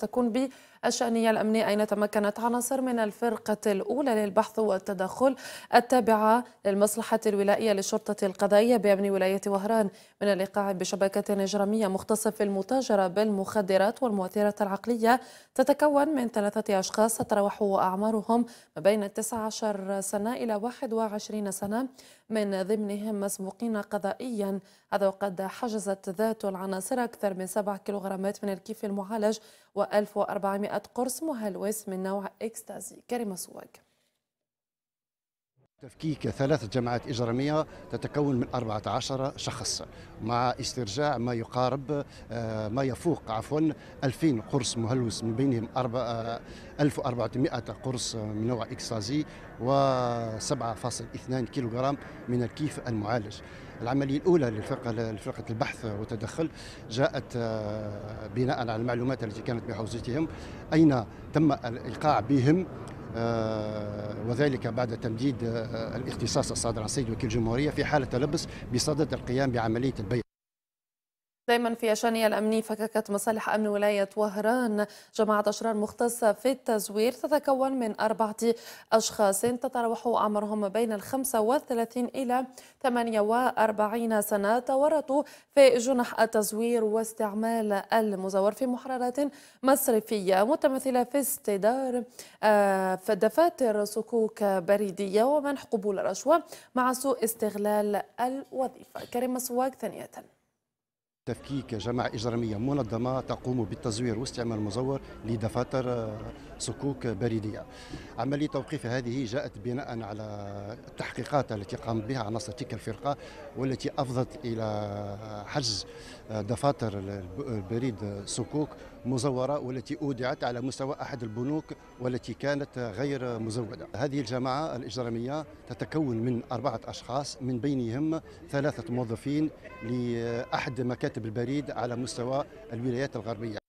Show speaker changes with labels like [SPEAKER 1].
[SPEAKER 1] تكون بالشأنية الأمنية أين تمكنت عناصر من الفرقة الأولى للبحث والتدخل التابعة للمصلحة الولائية للشرطة القضائية بأمن ولاية وهران من الإيقاع بشبكة إجرامية مختصة في المتاجرة بالمخدرات والمؤثرات العقلية تتكون من ثلاثة أشخاص تتراوح أعمارهم ما بين 19 سنة إلى 21 سنة من ضمنهم مسبوقين قضائيا هذا وقد حجزت ذات العناصر أكثر من 7 كيلوغرامات من الكيف المعالج و 1400 قرص مهلوس من نوع إكستازي كريمة سواق
[SPEAKER 2] تفكيك ثلاث جماعات إجرامية تتكون من 14 شخص مع استرجاع ما يقارب آه، ما يفوق عفوا 2000 قرص مهلوس من بينهم 1400 آه، قرص من نوع إكستازي و7.2 كيلوغرام من الكيف المعالج العملية الأولى للفرقة لفرقة البحث والتدخل جاءت آه، بناء على المعلومات التي كانت بحوزتهم أين تم الإيقاع بهم آه، وذلك بعد تمديد آه، الاختصاص الصادر عن سيد وكيل الجمهورية في حالة تلبس بصدد القيام بعملية البيع
[SPEAKER 1] دائما في شانية الأمني فككت مصالح أمن ولاية وهران جماعة أشرار مختصة في التزوير تتكون من أربعة أشخاص تتراوح أعمارهم بين الخمسة 35 إلى ثمانية وأربعين سنة تورطوا في جنح التزوير واستعمال المزور في محررات مصرفية متمثلة في استدار آه، دفاتر صكوك بريدية ومنح قبول الرشوة مع سوء استغلال الوظيفة كريم سواق ثانية
[SPEAKER 2] تفكيك جماعة إجرامية منظمة تقوم بالتزوير واستعمال المزور لدفاتر آه، صكوك بريدية عملية توقيف هذه جاءت بناء على التحقيقات التي قامت بها عناصر تلك الفرقة والتي أفضت إلى حجز آه، دفاتر البريد صكوك مزورة والتي أودعت على مستوى أحد البنوك والتي كانت غير مزودة هذه الجماعة الإجرامية تتكون من أربعة أشخاص من بينهم ثلاثة موظفين لأحد مكاتب الكاتب البريد على مستوى الولايات الغربية